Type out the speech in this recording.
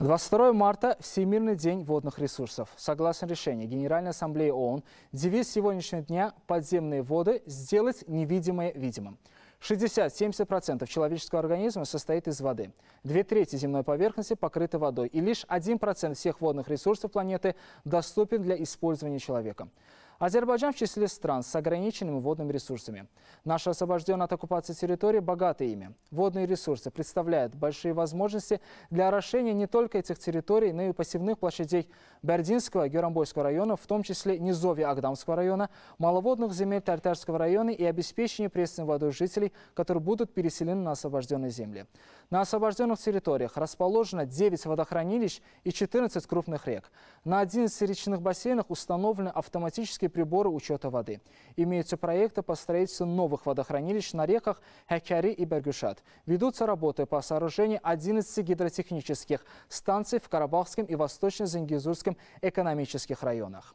22 марта – Всемирный день водных ресурсов. Согласно решению Генеральной Ассамблеи ООН, девиз сегодняшнего дня «Подземные воды. Сделать невидимое видимым». 60-70% человеческого организма состоит из воды. Две трети земной поверхности покрыты водой, и лишь 1% всех водных ресурсов планеты доступен для использования человеком. Азербайджан в числе стран с ограниченными водными ресурсами. Наша освобожденная от оккупации территория богата ими. Водные ресурсы представляют большие возможности для орошения не только этих территорий, но и пассивных площадей Бердинского и Герамбойского районов, в том числе низовья Агдамского района, маловодных земель Тартарского района и обеспечения пресной водой жителей, которые будут переселены на освобожденные земли. На освобожденных территориях расположено 9 водохранилищ и 14 крупных рек. На 11 речных бассейнах установлены автоматические технические приборы учета воды. Имеются проекты по строительству новых водохранилищ на реках Хакяри и Бергюшат. Ведутся работы по сооружению 11 гидротехнических станций в Карабахском и восточно Зенгизурском экономических районах.